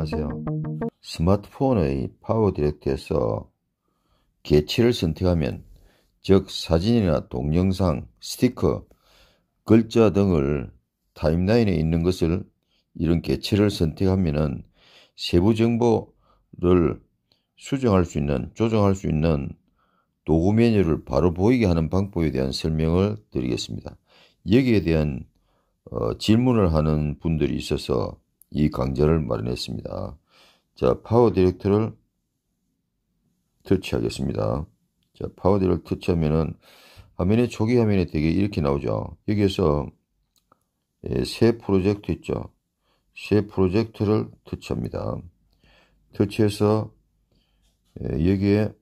안녕하세요. 스마트폰의 파워 디렉트에서 개체를 선택하면 즉 사진이나 동영상, 스티커, 글자 등을 타임라인에 있는 것을 이런 개체를 선택하면 세부 정보를 수정할 수 있는, 조정할 수 있는 도구 메뉴를 바로 보이게 하는 방법에 대한 설명을 드리겠습니다. 여기에 대한 어, 질문을 하는 분들이 있어서 이 강좌를 마련했습니다. 자, 파워 디렉터를 터치하겠습니다. 자, 파워 디렉터 터치하면은 화면에 초기 화면에 되게 이렇게 나오죠. 여기에서 예, 새 프로젝트 있죠. 새 프로젝트를 터치합니다. 터치해서 예, 여기에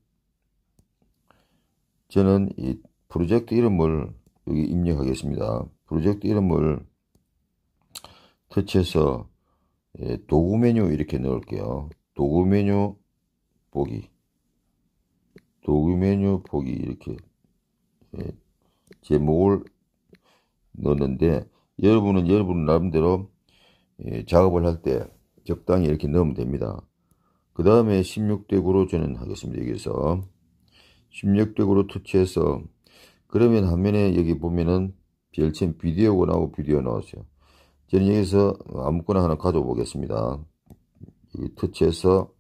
저는 이 프로젝트 이름을 여기 입력하겠습니다. 프로젝트 이름을 터치해서 예, 도구 메뉴 이렇게 넣을게요. 도구 메뉴 보기 도구 메뉴 보기 이렇게 예, 제목을 넣는데 여러분은 여러분 나름대로 예, 작업을 할 때 적당히 이렇게 넣으면 됩니다. 그 다음에 16대 9로 저는 하겠습니다. 여기서 16대 9로 터치해서 그러면 화면에 여기 보면은 별첨 비디오가 나오고 비디오 나오세요. 저는 여기서 아무거나 하나 가져보겠습니다. 여기 터치해서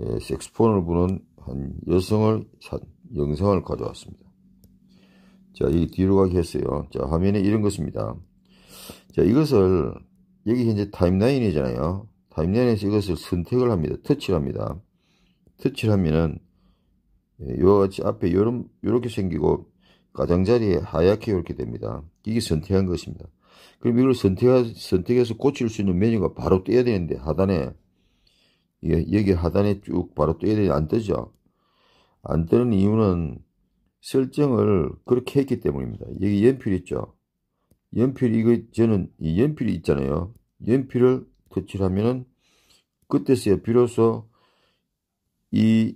예, 색스폰을 부는 한 여성을 사, 영상을 가져왔습니다. 자, 이 뒤로 가게 했어요. 자, 화면에 이런 것입니다. 자, 이것을 여기 현재 타임라인이잖아요. 타임라인에서 이것을 선택을 합니다. 터치를 합니다. 터치를 하면은 이와 예, 같이 앞에 요런, 요렇게 생기고 가장자리에 하얗게 이렇게 됩니다. 이게 선택한 것입니다. 그럼 이걸 선택해, 서 고칠 수 있는 메뉴가 바로 떼야 되는데 하단에 예, 여기 하단에 쭉 바로 떼야 되는데 안 뜨죠. 안 뜨는 이유는 설정을 그렇게 했기 때문입니다. 여기 연필 있죠. 연필 이거 저는 이 연필이 있잖아요. 연필을 터치하면은 그때서야 비로소 이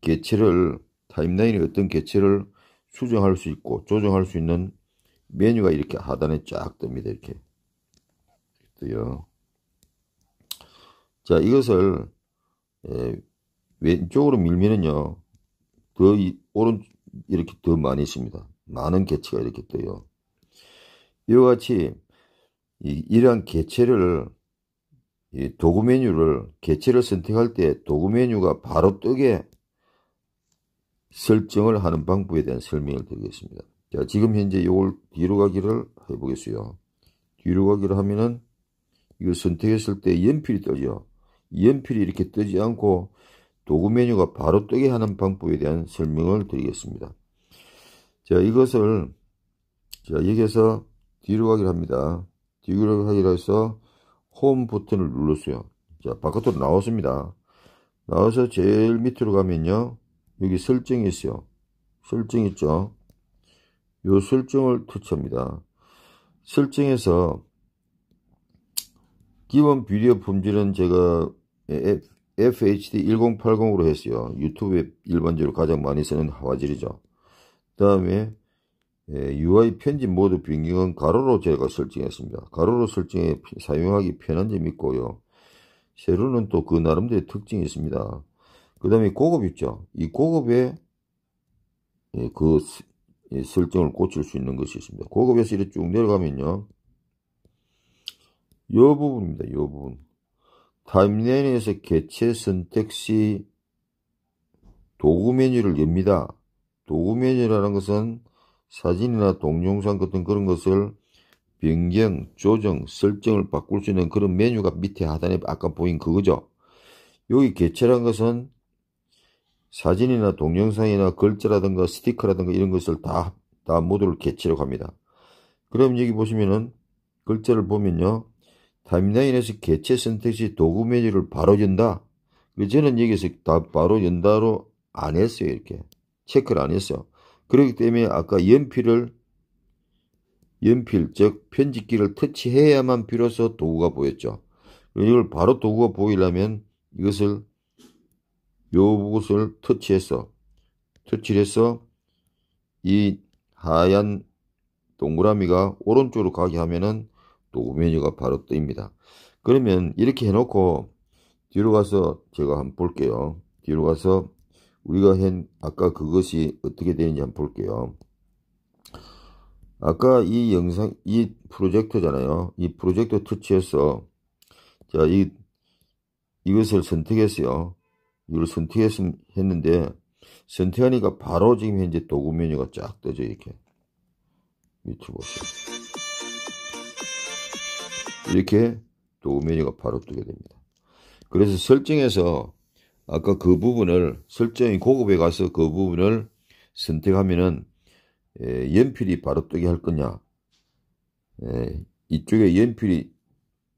개체를 타임라인의 어떤 개체를 수정할 수 있고 조정할 수 있는 메뉴가 이렇게 하단에 쫙 뜹니다. 이렇게. 뜨요. 자, 이것을 예, 왼쪽으로 밀면은요. 더 이, 오른 이렇게 더 많이 있습니다. 많은 개체가 이렇게 떠요. 이와 같이 이, 이러한 개체를 이 도구 메뉴를 개체를 선택할 때 도구 메뉴가 바로 뜨게 설정을 하는 방법에 대한 설명을 드리겠습니다. 자, 지금 현재 이걸 뒤로 가기를 해보겠어요. 뒤로 가기를 하면은 이걸 선택했을 때 연필이 떠죠. 연필이 이렇게 뜨지 않고 도구 메뉴가 바로 뜨게 하는 방법에 대한 설명을 드리겠습니다. 자, 이것을 자, 여기에서 뒤로 가기를 합니다. 뒤로 가기를 해서 홈 버튼을 눌렀어요. 자, 바깥으로 나왔습니다. 나와서 제일 밑으로 가면요. 여기 설정이 있어요. 설정 있죠. 요술증을 투치합니다 설정에서 기본 비디오 품질은 제가 FHD 1080으로 했어요. 유튜브에 일반적으로 가장 많이 쓰는 화질이죠. 다음에 UI 예, 편집 모드 변경은 가로로 제가 설정했습니다. 가로로 설정해 사용하기 편한 점이 있고요. 세로는 또 그 나름대로 특징이 있습니다. 그 다음에 고급 있죠. 이 고급에 예, 그 설정을 고칠 수 있는 것이 있습니다. 고급에서 이렇게 쭉 내려가면요. 이 부분입니다. 이 부분. 타임라인에서 개체 선택 시 도구 메뉴를 엽니다. 도구 메뉴라는 것은 사진이나 동영상 같은 그런 것을 변경, 조정, 설정을 바꿀 수 있는 그런 메뉴가 밑에 하단에 아까 보인 그거죠. 여기 개체란 것은 사진이나 동영상이나 글자라든가 스티커라든가 이런 것을 다, 다 모두를 개체로 합니다. 그럼 여기 보시면은 글자를 보면요. 타임라인에서 개체 선택 시 도구 메뉴를 바로 연다. 저는 여기서 다 바로 연다로 안 했어요. 이렇게. 체크를 안 했어요. 그렇기 때문에 아까 연필을 연필 즉 편집기를 터치해야만 비로소 도구가 보였죠. 이걸 바로 도구가 보이려면 이것을 요것을 터치해서 터치해서 이 하얀 동그라미가 오른쪽으로 가게 하면은 도구 메뉴가 바로 뜹니다 그러면 이렇게 해놓고 뒤로 가서 제가 한번 볼게요. 뒤로 가서 우리가 한 아까 그것이 어떻게 되는지 한번 볼게요. 아까 이 영상 이 프로젝터잖아요. 이 프로젝터 터치해서 자이 이것을 선택했어요. 이걸 선택했는데 선택하니까 바로 지금 현재 도구 메뉴가 쫙 떠져 이렇게 밑으로 보세요 이렇게 도구 메뉴가 바로 뜨게 됩니다 그래서 설정에서 아까 그 부분을 설정이 고급에 가서 그 부분을 선택하면은 예, 연필이 바로 뜨게 할 거냐 예, 이쪽에 연필이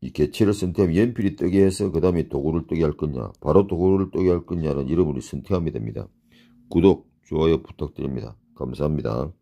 이 개체를 선택하면 연필이 뜨게 해서 그 다음에 도구를 뜨게 할 거냐 바로 도구를 뜨게 할 거냐는 이름으로 선택하면 됩니다. 구독, 좋아요 부탁드립니다. 감사합니다.